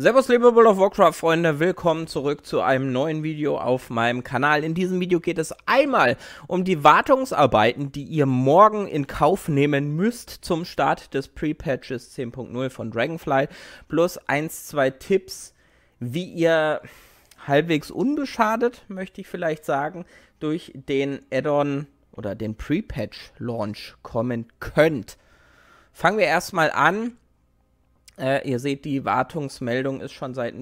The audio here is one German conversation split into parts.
Servus liebe World of Warcraft Freunde, willkommen zurück zu einem neuen Video auf meinem Kanal. In diesem Video geht es einmal um die Wartungsarbeiten, die ihr morgen in Kauf nehmen müsst zum Start des Pre-Patches 10.0 von Dragonfly, plus 1, zwei Tipps, wie ihr halbwegs unbeschadet, möchte ich vielleicht sagen, durch den Add-on oder den Pre-Patch-Launch kommen könnt. Fangen wir erstmal an äh, ihr seht, die Wartungsmeldung ist schon seit,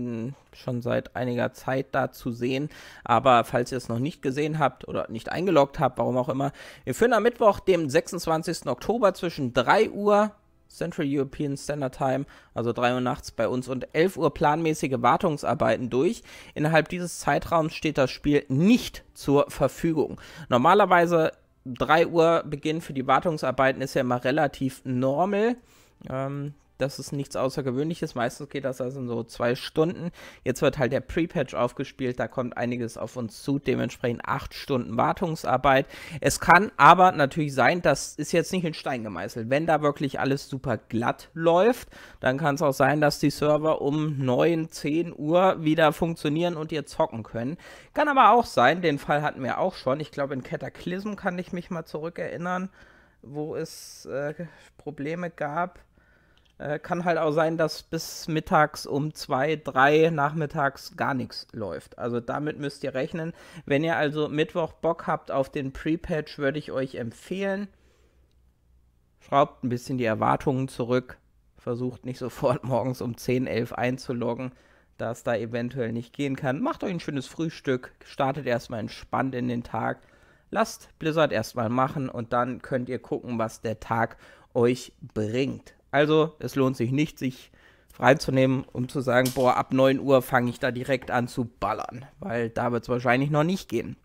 schon seit einiger Zeit da zu sehen. Aber falls ihr es noch nicht gesehen habt oder nicht eingeloggt habt, warum auch immer, wir führen am Mittwoch, dem 26. Oktober zwischen 3 Uhr Central European Standard Time, also 3 Uhr nachts bei uns und 11 Uhr planmäßige Wartungsarbeiten durch. Innerhalb dieses Zeitraums steht das Spiel nicht zur Verfügung. Normalerweise 3 Uhr Beginn für die Wartungsarbeiten ist ja immer relativ normal. Ähm, das ist nichts Außergewöhnliches. Meistens geht das also in so zwei Stunden. Jetzt wird halt der Pre-Patch aufgespielt, da kommt einiges auf uns zu, dementsprechend acht Stunden Wartungsarbeit. Es kann aber natürlich sein, das ist jetzt nicht in Stein gemeißelt. Wenn da wirklich alles super glatt läuft, dann kann es auch sein, dass die Server um 9, 10 Uhr wieder funktionieren und ihr zocken können. Kann aber auch sein, den Fall hatten wir auch schon. Ich glaube, in Cataclysm kann ich mich mal zurückerinnern, wo es äh, Probleme gab äh, kann halt auch sein, dass bis mittags um zwei, drei nachmittags gar nichts läuft. Also damit müsst ihr rechnen. Wenn ihr also Mittwoch Bock habt auf den Pre-Patch, würde ich euch empfehlen. Schraubt ein bisschen die Erwartungen zurück. Versucht nicht sofort morgens um 10, 11 einzuloggen, da es da eventuell nicht gehen kann. Macht euch ein schönes Frühstück. Startet erstmal entspannt in den Tag. Lasst Blizzard erstmal machen und dann könnt ihr gucken, was der Tag euch bringt. Also, es lohnt sich nicht, sich freizunehmen, um zu sagen, boah, ab 9 Uhr fange ich da direkt an zu ballern, weil da wird es wahrscheinlich noch nicht gehen.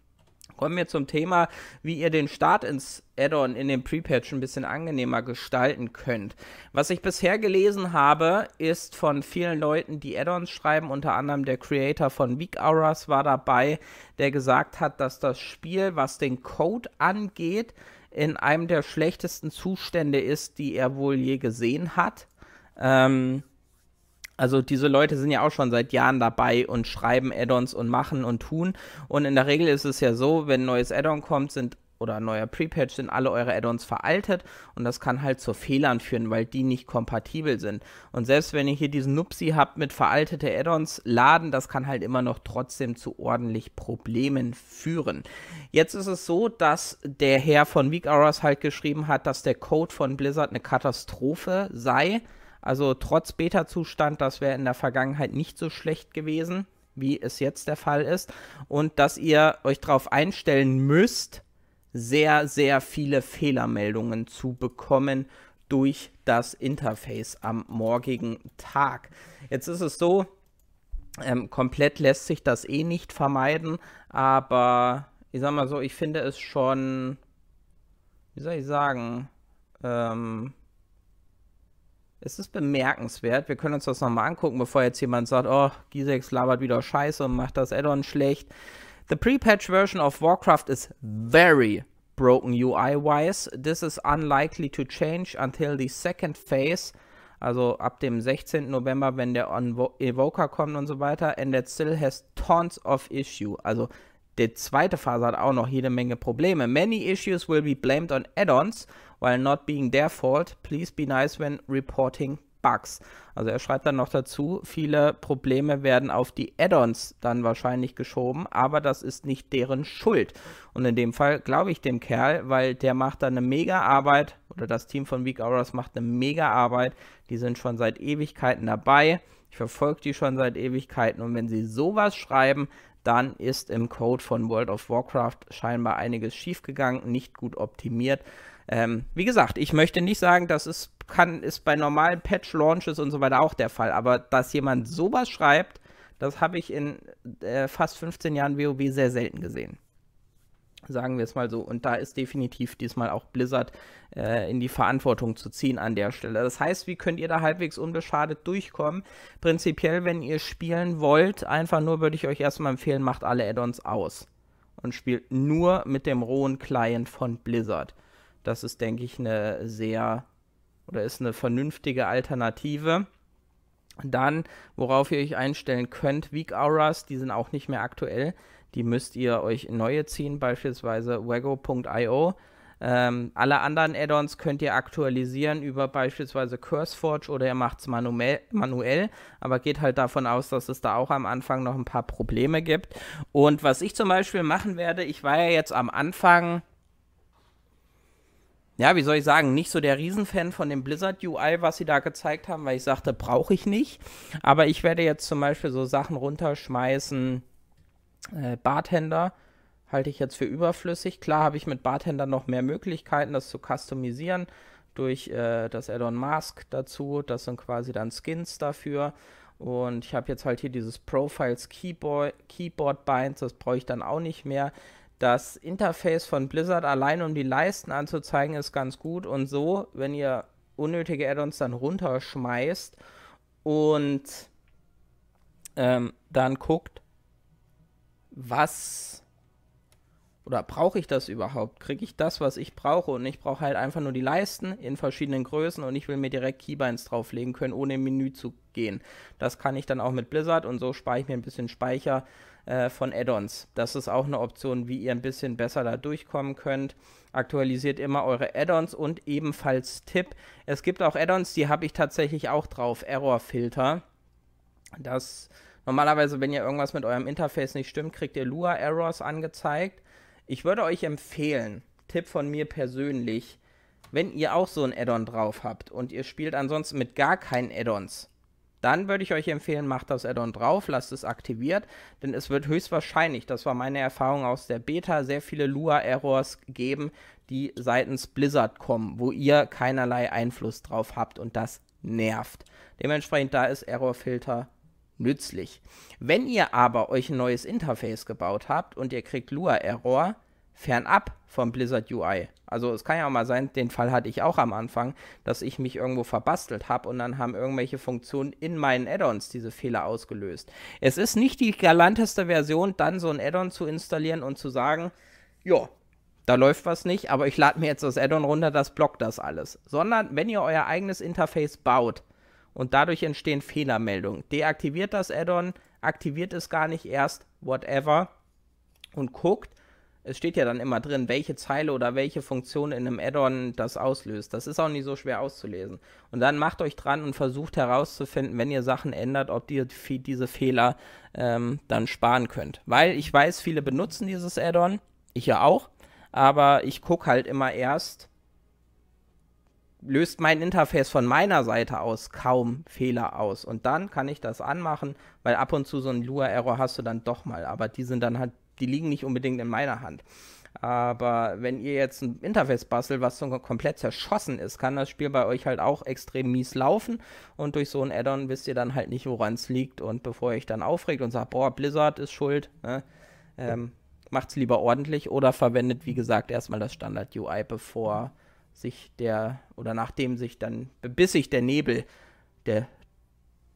Kommen wir zum Thema, wie ihr den Start ins Add-on in dem Pre-Patch ein bisschen angenehmer gestalten könnt. Was ich bisher gelesen habe, ist von vielen Leuten, die Add-ons schreiben, unter anderem der Creator von Weak Hours war dabei, der gesagt hat, dass das Spiel, was den Code angeht, in einem der schlechtesten Zustände ist, die er wohl je gesehen hat. Ähm, also diese Leute sind ja auch schon seit Jahren dabei und schreiben Add-ons und machen und tun. Und in der Regel ist es ja so, wenn ein neues Add-on kommt, sind oder neuer Pre-Patch sind alle eure Add-ons veraltet und das kann halt zu Fehlern führen, weil die nicht kompatibel sind. Und selbst wenn ihr hier diesen Nupsi habt mit veraltete Add-ons laden, das kann halt immer noch trotzdem zu ordentlich Problemen führen. Jetzt ist es so, dass der Herr von Weak Hours halt geschrieben hat, dass der Code von Blizzard eine Katastrophe sei. Also trotz Beta-Zustand, das wäre in der Vergangenheit nicht so schlecht gewesen, wie es jetzt der Fall ist. Und dass ihr euch darauf einstellen müsst, sehr, sehr viele Fehlermeldungen zu bekommen durch das Interface am morgigen Tag. Jetzt ist es so, ähm, komplett lässt sich das eh nicht vermeiden, aber ich sag mal so, ich finde es schon, wie soll ich sagen, ähm, es ist bemerkenswert. Wir können uns das nochmal angucken, bevor jetzt jemand sagt, oh, Gisex labert wieder Scheiße und macht das Addon schlecht. The pre-patch version of Warcraft is very broken UI-wise. This is unlikely to change until the second phase, also ab dem 16. November, wenn der Evoker kommt und so weiter, and that still has tons of issue. Also die zweite Phase hat auch noch jede Menge Probleme. Many issues will be blamed on add-ons, while not being their fault. Please be nice when reporting Bugs. Also er schreibt dann noch dazu, viele Probleme werden auf die Add-ons dann wahrscheinlich geschoben, aber das ist nicht deren Schuld. Und in dem Fall glaube ich dem Kerl, weil der macht da eine mega Arbeit oder das Team von Weak Hours macht eine mega Arbeit. Die sind schon seit Ewigkeiten dabei. Ich verfolge die schon seit Ewigkeiten und wenn sie sowas schreiben, dann ist im Code von World of Warcraft scheinbar einiges schiefgegangen, nicht gut optimiert. Ähm, wie gesagt, ich möchte nicht sagen, dass es kann, ist bei normalen Patch-Launches und so weiter auch der Fall. Aber dass jemand sowas schreibt, das habe ich in äh, fast 15 Jahren WoW sehr selten gesehen. Sagen wir es mal so. Und da ist definitiv diesmal auch Blizzard äh, in die Verantwortung zu ziehen an der Stelle. Das heißt, wie könnt ihr da halbwegs unbeschadet durchkommen? Prinzipiell, wenn ihr spielen wollt, einfach nur würde ich euch erstmal empfehlen, macht alle Add-ons aus. Und spielt nur mit dem rohen Client von Blizzard. Das ist, denke ich, eine sehr oder ist eine vernünftige Alternative. Dann, worauf ihr euch einstellen könnt, Weak Auras, die sind auch nicht mehr aktuell. Die müsst ihr euch neue ziehen, beispielsweise Wago.io. Ähm, alle anderen Add-ons könnt ihr aktualisieren über beispielsweise CurseForge oder ihr macht es manuell, aber geht halt davon aus, dass es da auch am Anfang noch ein paar Probleme gibt. Und was ich zum Beispiel machen werde, ich war ja jetzt am Anfang ja, wie soll ich sagen, nicht so der Riesenfan von dem Blizzard-UI, was sie da gezeigt haben, weil ich sagte, brauche ich nicht. Aber ich werde jetzt zum Beispiel so Sachen runterschmeißen. Äh, Bartender halte ich jetzt für überflüssig. Klar habe ich mit Bartender noch mehr Möglichkeiten, das zu customisieren durch äh, das Addon Mask dazu. Das sind quasi dann Skins dafür. Und ich habe jetzt halt hier dieses Profiles Keyboard, Keyboard Binds, das brauche ich dann auch nicht mehr das Interface von Blizzard allein, um die Leisten anzuzeigen, ist ganz gut. Und so, wenn ihr unnötige Add-ons dann runterschmeißt und ähm, dann guckt, was oder brauche ich das überhaupt? Kriege ich das, was ich brauche? Und ich brauche halt einfach nur die Leisten in verschiedenen Größen und ich will mir direkt Keybinds drauflegen können, ohne im Menü zu gehen. Das kann ich dann auch mit Blizzard und so spare ich mir ein bisschen Speicher äh, von Add-ons. Das ist auch eine Option, wie ihr ein bisschen besser da durchkommen könnt. Aktualisiert immer eure Add-ons und ebenfalls Tipp. Es gibt auch Add-ons, die habe ich tatsächlich auch drauf. Error-Filter. Das normalerweise, wenn ihr irgendwas mit eurem Interface nicht stimmt, kriegt ihr Lua-Errors angezeigt. Ich würde euch empfehlen, Tipp von mir persönlich, wenn ihr auch so ein Addon drauf habt und ihr spielt ansonsten mit gar keinen Addons, dann würde ich euch empfehlen, macht das Addon drauf, lasst es aktiviert, denn es wird höchstwahrscheinlich, das war meine Erfahrung aus der Beta, sehr viele Lua-Errors geben, die seitens Blizzard kommen, wo ihr keinerlei Einfluss drauf habt und das nervt. Dementsprechend da ist Errorfilter nützlich. Wenn ihr aber euch ein neues Interface gebaut habt und ihr kriegt Lua-Error, fernab vom Blizzard UI. Also es kann ja auch mal sein, den Fall hatte ich auch am Anfang, dass ich mich irgendwo verbastelt habe und dann haben irgendwelche Funktionen in meinen Add-ons diese Fehler ausgelöst. Es ist nicht die galanteste Version, dann so ein Add-on zu installieren und zu sagen, ja, da läuft was nicht, aber ich lade mir jetzt das Add-on runter, das blockt das alles. Sondern wenn ihr euer eigenes Interface baut, und dadurch entstehen Fehlermeldungen. Deaktiviert das Addon, aktiviert es gar nicht erst, whatever, und guckt, es steht ja dann immer drin, welche Zeile oder welche Funktion in einem Addon das auslöst. Das ist auch nicht so schwer auszulesen. Und dann macht euch dran und versucht herauszufinden, wenn ihr Sachen ändert, ob ihr diese Fehler ähm, dann sparen könnt. Weil ich weiß, viele benutzen dieses Addon, ich ja auch, aber ich gucke halt immer erst, löst mein Interface von meiner Seite aus kaum Fehler aus. Und dann kann ich das anmachen, weil ab und zu so einen Lua-Error hast du dann doch mal, aber die sind dann halt, die liegen nicht unbedingt in meiner Hand. Aber wenn ihr jetzt ein Interface bastelt, was so komplett zerschossen ist, kann das Spiel bei euch halt auch extrem mies laufen. Und durch so ein Addon wisst ihr dann halt nicht, woran es liegt. Und bevor ihr euch dann aufregt und sagt, boah, Blizzard ist schuld, ne, ähm, macht's lieber ordentlich oder verwendet, wie gesagt, erstmal das Standard-UI, bevor sich der, oder nachdem sich dann bissig der Nebel, der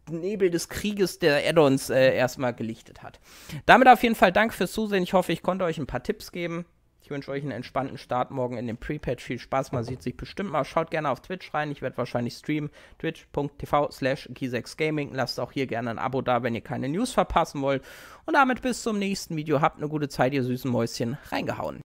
Nebel des Krieges der Addons äh, erstmal gelichtet hat. Damit auf jeden Fall Dank fürs Zusehen. Ich hoffe, ich konnte euch ein paar Tipps geben. Ich wünsche euch einen entspannten Start morgen in dem Pre-Patch. Viel Spaß, man sieht sich bestimmt mal. Schaut gerne auf Twitch rein. Ich werde wahrscheinlich streamen. Twitch.tv slash Gaming. Lasst auch hier gerne ein Abo da, wenn ihr keine News verpassen wollt. Und damit bis zum nächsten Video. Habt eine gute Zeit, ihr süßen Mäuschen. Reingehauen.